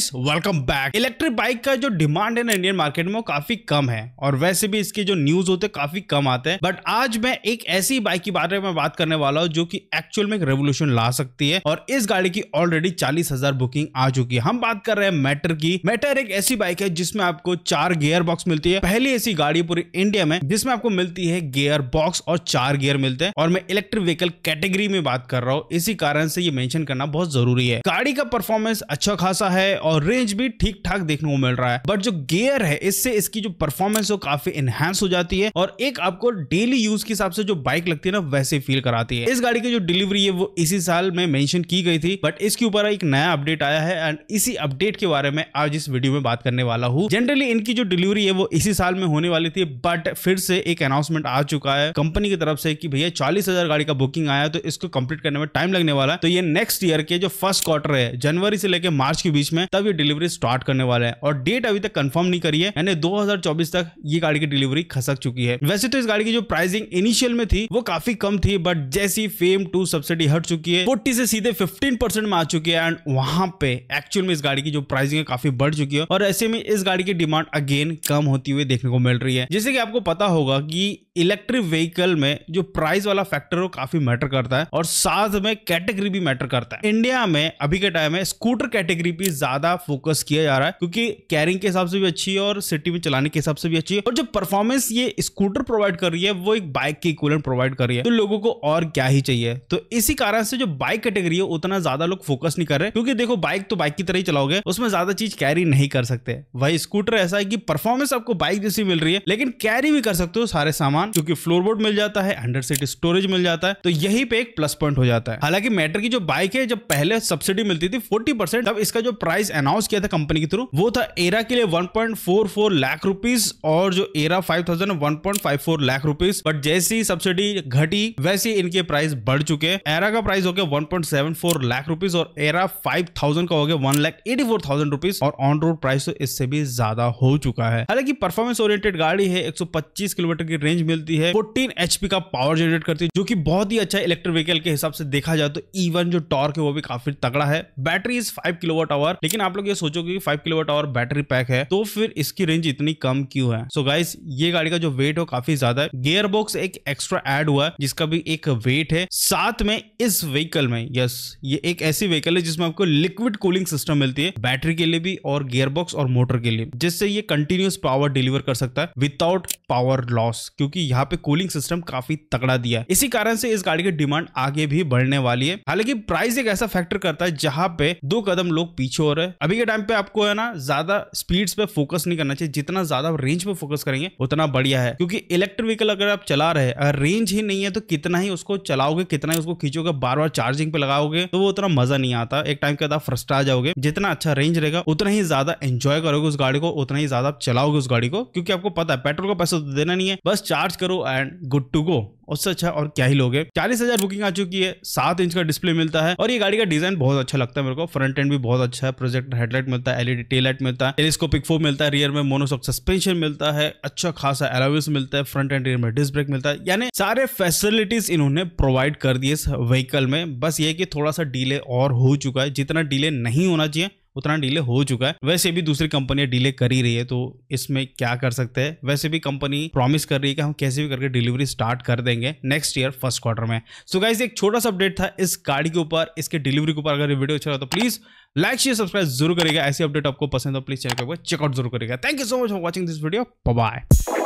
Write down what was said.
guys welcome back electric bike का जो demand है ना इंडियन मार्केट में वो काफी कम है और वैसे भी इसके जो न्यूज होते हैं काफी कम आते हैं बट आज मैं एक ऐसी बाइक के बारे में बात करने वाला हूँ जो कि एक्चुअल में एक रेवोल्यूशन ला सकती है और इस गाड़ी की ऑलरेडी चालीस हजार बुकिंग आ चुकी है हम बात कर रहे हैं मैटर की मैटर एक ऐसी बाइक है जिसमें आपको चार गियर बॉक्स मिलती है पहली ऐसी गाड़ी पूरी इंडिया में जिसमें आपको मिलती है गियर बॉक्स और चार गियर मिलते हैं और मैं इलेक्ट्रिक व्हीकल कैटेगरी में बात कर रहा हूँ इसी कारण से ये मेंशन करना बहुत जरूरी है गाड़ी का परफॉर्मेंस अच्छा खासा है और और रेंज भी ठीक ठाक देखने को मिल रहा है बट जो गियर है इससे इसकी जो परफॉर्मेंस है काफी एनहेंस हो जाती है और एक आपको डेली यूज के हिसाब से जो बाइक लगती है ना वैसे फील कराती है इस गाड़ी की जो डिलीवरी है वो इसी साल में मेंशन की गई थी बट इसके ऊपर एक नया अपडेट आया है एंड इसी अपडेट के बारे में आज इस वीडियो में बात करने वाला हूँ जनरली इनकी जो डिलीवरी है वो इसी साल में होने वाली थी बट फिर से एक अनाउंसमेंट आ चुका है कंपनी की तरफ से कि भैया चालीस हजार गाड़ी का बुकिंग आया तो इसको कंप्लीट करने में टाइम लगने वाला है तो ये नेक्स्ट ईयर के जो फर्स्ट क्वार्टर है जनवरी से लेकर मार्च के बीच में तब ये डिलीवरी स्टार्ट करने वाला है और डेट अभी तक कंफर्म नहीं करी है यानी 2024 तक ये गाड़ी की डिलीवरी खसक चुकी है वैसे तो इस गाड़ी की जो प्राइसिंग इनिशियल में थी वो काफी कम थी बट जैसी फेम टू सब्सिडी हट चुकी है फोर्टी से सीधे फिफ्टीन में आ चुकी है एंड वहां पे एक्चुअल में इस गाड़ी की जो प्राइसिंग है काफी बढ़ चुकी है और ऐसे में इस गाड़ी की डिमांड अगेन कम होती हुई देखने को मिल रही है जैसे कि आपको पता होगा कि इलेक्ट्रिक व्हीकल में जो प्राइस वाला फैक्टर काफी मैटर करता है और साथ में कैटेगरी भी मैटर करता है इंडिया में अभी के टाइम में स्कूटर कैटेगरी भी ज्यादा ज्यादा फोकस किया जा रहा है क्योंकि कैरिंग के हिसाब से भी अच्छी है और सिटी में चलाने के हिसाब से भी अच्छी है और जो परफॉर्मेंस ये स्कूटर प्रोवाइड कर रही है वो एक बाइक के इक्वलेंट प्रोवाइड कर रही है तो लोगों को और क्या ही चाहिए तो इसी कारण से जो बाइक कैटेगरी है उतना ज्यादा लोग फोकस नहीं कर रहे क्योंकि देखो बाइक तो बाइक की तरह ही चलाओगे उसमें ज्यादा चीज कैरी नहीं कर सकते वही स्कूटर ऐसा है कि परफॉर्मेंस आपको बाइक जैसी मिल रही है लेकिन कैरी भी कर सकते हो सारे सामान क्योंकि फ्लोरबोर्ड मिल जाता है अंडर सीट स्टोरेज मिल जाता है तो यही पे एक प्लस पॉइंट हो जाता है हालांकि मैटर की जो बाइक है जब पहले सब्सिडी मिलती थी फोर्टी परसेंट तब इसका जो प्राइस अनाउंस किया था कंपनी के थ्रू वो था एरा के लिए 1.44 लाख रुपीस और जो एरा 5000 1.54 लाख रुपीस बट जैसी सब्सिडी घटी वैसे इनके प्राइस बढ़ चुके हैं एरा का प्राइस हो गया 1.74 लाख रुपीस और एरा 5000 का हो गया one lakh eighty four thousand rupees और ऑन रोड प्राइस तो इससे भी ज्यादा हो चुका है हालांकि परफॉर्मेंस ओरिएंटेड गाड़ी है 125 किलोमीटर की रेंज मिलती है 14 एचपी का पावर जनरेट करती है जो कि बहुत ही अच्छा इलेक्ट्रिक व्हीकल के हिसाब से देखा जाए तो इवन जो टॉर्क है वो भी काफी तगड़ा है battery is five kilowatt hour लेकिन लेकिन आप लोग ये सोचोगे कि five kilowatt hour battery pack है तो फिर इसकी रेंज इतनी कम क्यों है सो so गाइस ये गाड़ी का जो वेट है काफी ज्यादा है गियर बॉक्स एक एक्स्ट्रा एड हुआ है जिसका भी एक वेट है साथ में इस व्हीकल में यस ये एक ऐसी व्हीकल है जिसमें आपको लिक्विड कूलिंग सिस्टम मिलती है बैटरी के लिए भी और गियर बॉक्स और मोटर के लिए जिससे ये कंटिन्यूस पावर डिलीवर कर सकता है विदाउट पावर लॉस क्योंकि यहाँ पे कूलिंग सिस्टम काफी तगड़ा दिया है इसी कारण से इस गाड़ी की डिमांड आगे भी बढ़ने वाली है हालांकि प्राइस एक ऐसा फैक्टर करता है जहां पे दो कदम लोग पीछे हो रहे अभी के टाइम पे आपको है ना ज्यादा स्पीड्स पे फोकस नहीं करना चाहिए जितना ज्यादा रेंज पे फोकस करेंगे उतना बढ़िया है क्योंकि इलेक्ट्रिक व्हीकल अगर आप चला रहे अगर रेंज ही नहीं है तो कितना ही उसको चलाओगे कितना ही उसको खींचोगे बार बार चार्जिंग पे लगाओगे तो वो उतना मजा नहीं आता एक टाइम के बाद आ जाओगे जितना अच्छा रेंज रहेगा उतना ही ज्यादा एंजॉय करोगे उस गाड़ी को उतना ही ज्यादा आप चलाओगे उस गाड़ी को क्योंकि आपको पता है पेट्रोल का पैसा तो देना नहीं है बस चार्ज करो एंड गुड टू गो उससे अच्छा और क्या ही है चालीस हजार बुकिंग आ चुकी है सात इंच का डिस्प्ले मिलता है और ये गाड़ी का डिजाइन बहुत अच्छा लगता है मेरे को फ्रंट एंड भी बहुत अच्छा है प्रोजेक्ट हेडलाइट मिलता है एलईडी लाइट मिलता है टेलीस्कोपिक फो मिलता है रियर में मोनोसॉक सस्पेंशन मिलता है अच्छा खासा एलोविस मिलता है फ्रंट एंड रियर में डिस्क ब्रेक मिलता है यानी सारे फैसिलिटीज इन्होंने प्रोवाइड कर दी इस व्हीकल में बस ये कि थोड़ा सा डिले और हो चुका है जितना डिले नहीं होना चाहिए उतना डिले हो चुका है वैसे भी दूसरी कंपनियां डिले कर ही रही है तो इसमें क्या कर सकते हैं वैसे भी कंपनी प्रॉमिस कर रही है कि हम कैसे भी करके डिलीवरी स्टार्ट कर देंगे नेक्स्ट ईयर फर्स्ट क्वार्टर में सो so गाइज एक छोटा सा अपडेट था इस गाड़ी के ऊपर इसके डिलीवरी के ऊपर अगर वीडियो अच्छा रहा तो प्लीज लाइक शेयर सब्सक्राइब जरूर करेगा ऐसी अपडेट आपको पसंद हो प्लीज चैनल चेकआउट जरूर करेगा thank you so much for watching this video bye